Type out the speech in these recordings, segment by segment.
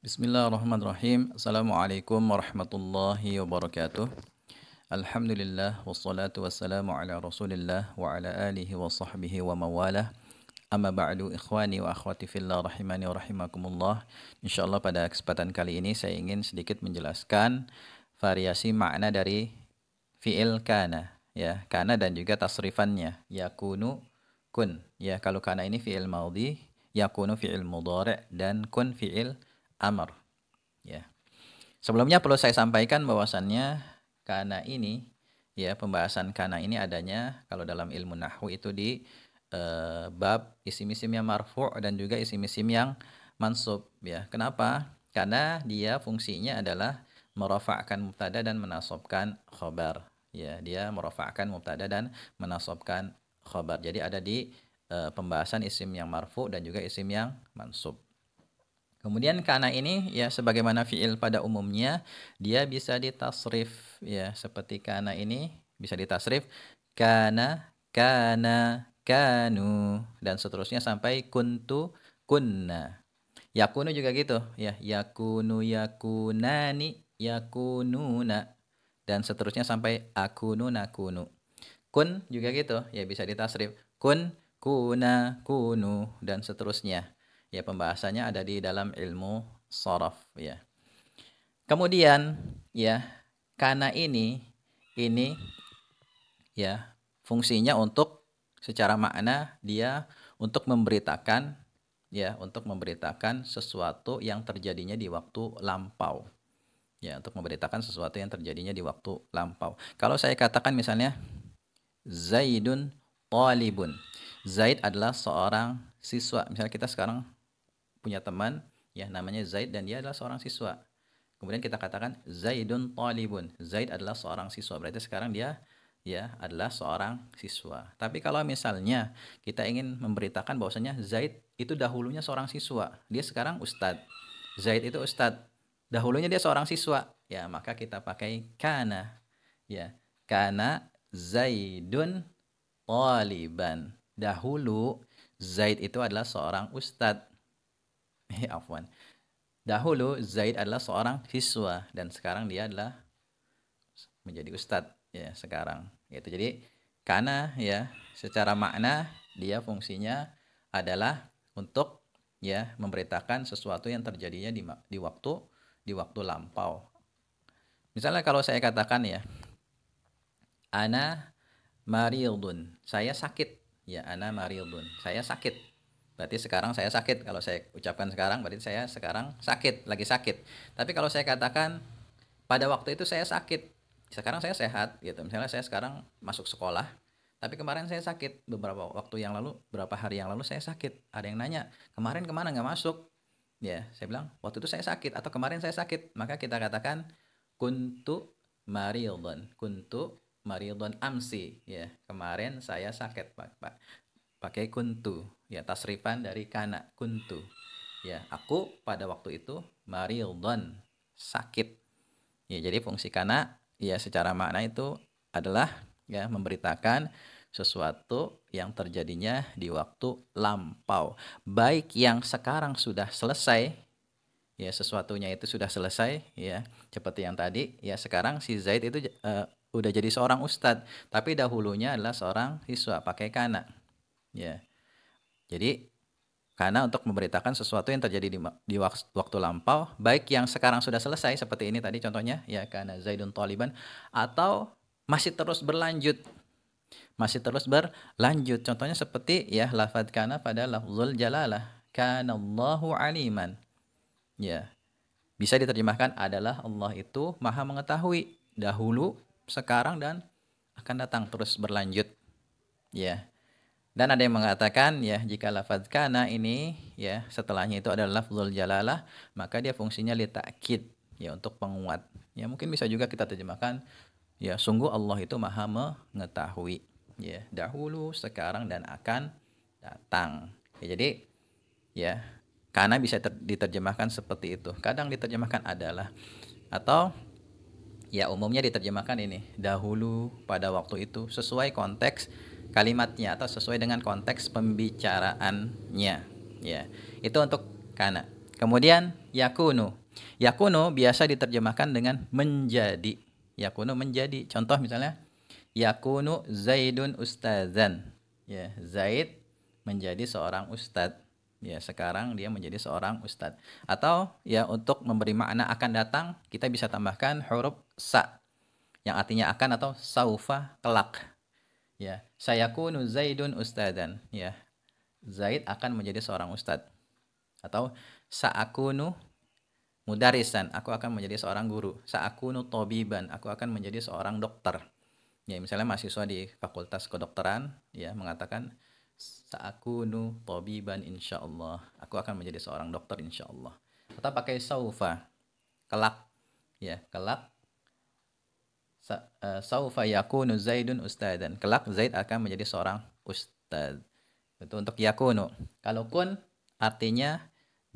Bismillahirrahmanirrahim. Assalamualaikum warahmatullahi wabarakatuh. Alhamdulillah wassalatu wassalamu ala Rasulillah wa ala alihi wa sahbihi wa mawalah. Amma ba'du ikhwani wa akhwati fillah rahimani wa rahimakumullah. Insyaallah pada kesempatan kali ini saya ingin sedikit menjelaskan variasi makna dari fi'il kana ya, kana dan juga tasrifannya yakunu kun. Ya, kalau kana ini fi'il maudhi, yakunu fi'il mudhari' dan kun fi'il Amr, Ya. Sebelumnya perlu saya sampaikan bahwasannya karena ini ya pembahasan karena ini adanya kalau dalam ilmu nahwu itu di eh, bab isim-isim yang marfu dan juga isim-isim yang mansub ya. Kenapa? Karena dia fungsinya adalah merafa'kan mubtada dan menasobkan khobar ya dia merafa'kan mubtada dan menasobkan khobar jadi ada di e, pembahasan isim yang marfu dan juga isim yang mansub Kemudian karena ini ya sebagaimana fiil pada umumnya dia bisa ditasrif ya seperti karena ini bisa ditasrif karena karena kanu dan seterusnya sampai kuntu kunna. Yakunu juga gitu ya yakunu yakunani yakununa dan seterusnya sampai akunu nakunu. Kun juga gitu ya bisa ditasrif kun kuna kunu dan seterusnya. Ya pembahasannya ada di dalam ilmu sorof ya. Kemudian ya karena ini ini ya fungsinya untuk secara makna dia untuk memberitakan ya untuk memberitakan sesuatu yang terjadinya di waktu lampau ya untuk memberitakan sesuatu yang terjadinya di waktu lampau. Kalau saya katakan misalnya Zaidun talibun. Zaid adalah seorang siswa. Misalnya kita sekarang punya teman ya namanya Zaid dan dia adalah seorang siswa. Kemudian kita katakan Zaidun talibun. Zaid adalah seorang siswa. Berarti sekarang dia ya adalah seorang siswa. Tapi kalau misalnya kita ingin memberitakan bahwasanya Zaid itu dahulunya seorang siswa, dia sekarang ustadz. Zaid itu ustadz. Dahulunya dia seorang siswa. Ya, maka kita pakai kana. Ya, kana Zaidun taliban. Dahulu Zaid itu adalah seorang ustadz. Ya, afwan. Dahulu Zaid adalah seorang siswa dan sekarang dia adalah menjadi ustad, ya sekarang gitu. Jadi karena ya secara makna dia fungsinya adalah untuk ya memberitakan sesuatu yang terjadinya di di waktu di waktu lampau. Misalnya kalau saya katakan ya ana maridun, saya sakit. Ya ana maridun, saya sakit berarti sekarang saya sakit. Kalau saya ucapkan sekarang, berarti saya sekarang sakit, lagi sakit. Tapi kalau saya katakan pada waktu itu saya sakit, sekarang saya sehat, gitu. Misalnya saya sekarang masuk sekolah, tapi kemarin saya sakit beberapa waktu yang lalu, beberapa hari yang lalu saya sakit. Ada yang nanya, kemarin kemana nggak masuk? Ya, saya bilang waktu itu saya sakit atau kemarin saya sakit. Maka kita katakan kuntu maridon, kuntu maridon amsi. Ya, kemarin saya sakit pak pakai kuntu ya tasrifan dari kana kuntu ya aku pada waktu itu marildon sakit ya jadi fungsi kana ya secara makna itu adalah ya memberitakan sesuatu yang terjadinya di waktu lampau baik yang sekarang sudah selesai ya sesuatunya itu sudah selesai ya seperti yang tadi ya sekarang si Zaid itu uh, udah jadi seorang ustadz tapi dahulunya adalah seorang siswa pakai kana Ya. Jadi karena untuk memberitakan sesuatu yang terjadi di, di waktu, lampau, baik yang sekarang sudah selesai seperti ini tadi contohnya, ya karena Zaidun Taliban, atau masih terus berlanjut, masih terus berlanjut. Contohnya seperti ya lafad kana pada lafzul jalalah, karena Allahu aliman. Ya, bisa diterjemahkan adalah Allah itu maha mengetahui dahulu, sekarang dan akan datang terus berlanjut. Ya, dan ada yang mengatakan ya jika lafaz kana ini ya setelahnya itu adalah lafzul jalalah maka dia fungsinya li ta'kid ya untuk penguat. Ya mungkin bisa juga kita terjemahkan ya sungguh Allah itu maha mengetahui ya dahulu, sekarang dan akan datang. Ya jadi ya karena bisa ter- diterjemahkan seperti itu. Kadang diterjemahkan adalah atau ya umumnya diterjemahkan ini dahulu pada waktu itu sesuai konteks kalimatnya atau sesuai dengan konteks pembicaraannya ya itu untuk kana kemudian yakunu yakunu biasa diterjemahkan dengan menjadi yakunu menjadi contoh misalnya yakunu zaidun ustazan ya zaid menjadi seorang ustad. ya sekarang dia menjadi seorang ustad. atau ya untuk memberi makna akan datang kita bisa tambahkan huruf sa yang artinya akan atau saufa kelak ya saya kunu zaidun ustadan ya zaid akan menjadi seorang ustad atau saakunu mudarisan aku akan menjadi seorang guru saakunu tobiban aku akan menjadi seorang dokter ya misalnya mahasiswa di fakultas kedokteran ya mengatakan saakunu tobiban insya Allah aku akan menjadi seorang dokter insyaallah Allah atau pakai saufa kelak ya kelak saufa eh, yakunu zaidun ustadan kelak zaid akan menjadi seorang ustad itu untuk yakunu kalau kun artinya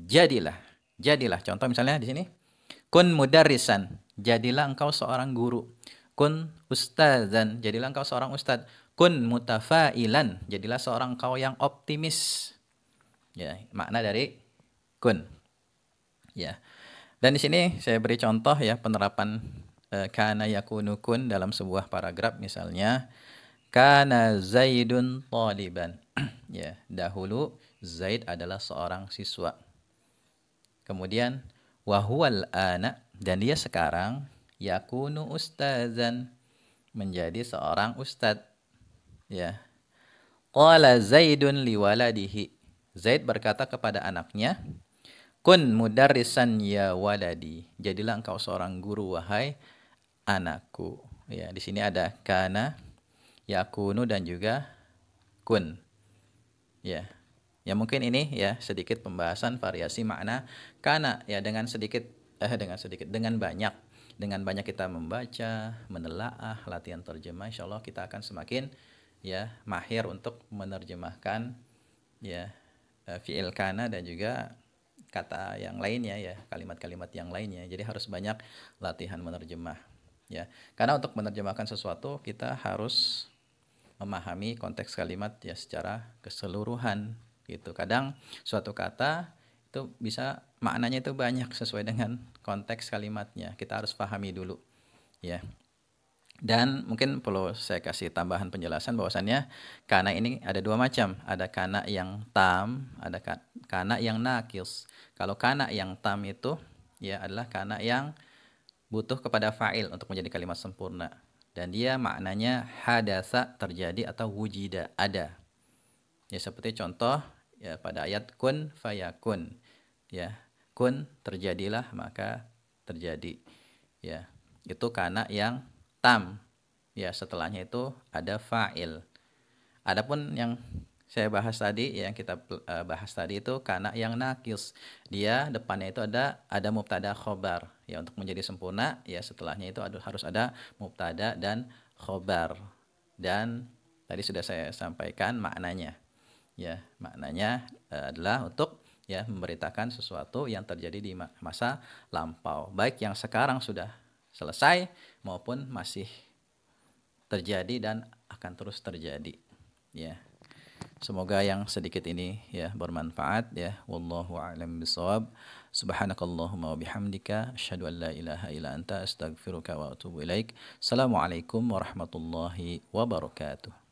jadilah jadilah contoh misalnya di sini kun mudarisan, jadilah engkau seorang guru kun ustazan jadilah engkau seorang ustad kun mutafailan jadilah seorang kau yang optimis ya makna dari kun ya dan di sini saya beri contoh ya penerapan karena eh, kana yakunu dalam sebuah paragraf misalnya kana zaidun taliban ya dahulu zaid adalah seorang siswa kemudian wahwal anak dan dia sekarang yakunu ustazan menjadi seorang ustad ya qala zaidun liwaladihi zaid berkata kepada anaknya kun mudarisan ya waladi jadilah engkau seorang guru wahai anakku. Ya, di sini ada kana, yakunu dan juga kun. Ya. Ya mungkin ini ya sedikit pembahasan variasi makna kana ya dengan sedikit eh dengan sedikit dengan banyak dengan banyak kita membaca, menelaah, latihan terjemah, insya Allah kita akan semakin ya mahir untuk menerjemahkan ya eh, fiil kana dan juga kata yang lainnya ya kalimat-kalimat yang lainnya jadi harus banyak latihan menerjemah ya karena untuk menerjemahkan sesuatu kita harus memahami konteks kalimat ya secara keseluruhan gitu kadang suatu kata itu bisa maknanya itu banyak sesuai dengan konteks kalimatnya kita harus pahami dulu ya dan mungkin perlu saya kasih tambahan penjelasan bahwasannya karena ini ada dua macam. Ada karena yang tam, ada karena yang nakis. Kalau karena yang tam itu ya adalah karena yang butuh kepada fa'il untuk menjadi kalimat sempurna dan dia maknanya hadasa terjadi atau wujida ada ya seperti contoh ya pada ayat kun fayakun ya kun terjadilah maka terjadi ya itu karena yang tam ya setelahnya itu ada fa'il adapun yang saya bahas tadi ya, yang kita eh, bahas tadi itu karena yang nakis dia depannya itu ada ada mubtada khobar ya untuk menjadi sempurna ya setelahnya itu harus ada mubtada dan khobar dan tadi sudah saya sampaikan maknanya ya maknanya eh, adalah untuk ya memberitakan sesuatu yang terjadi di masa lampau baik yang sekarang sudah selesai maupun masih terjadi dan akan terus terjadi ya Semoga yang sedikit ini ya bermanfaat ya. Wallahu a'lam bishawab. Subhanakallahumma wa bihamdika asyhadu an la ilaha illa anta astaghfiruka wa atubu ilaik. Assalamualaikum warahmatullahi wabarakatuh.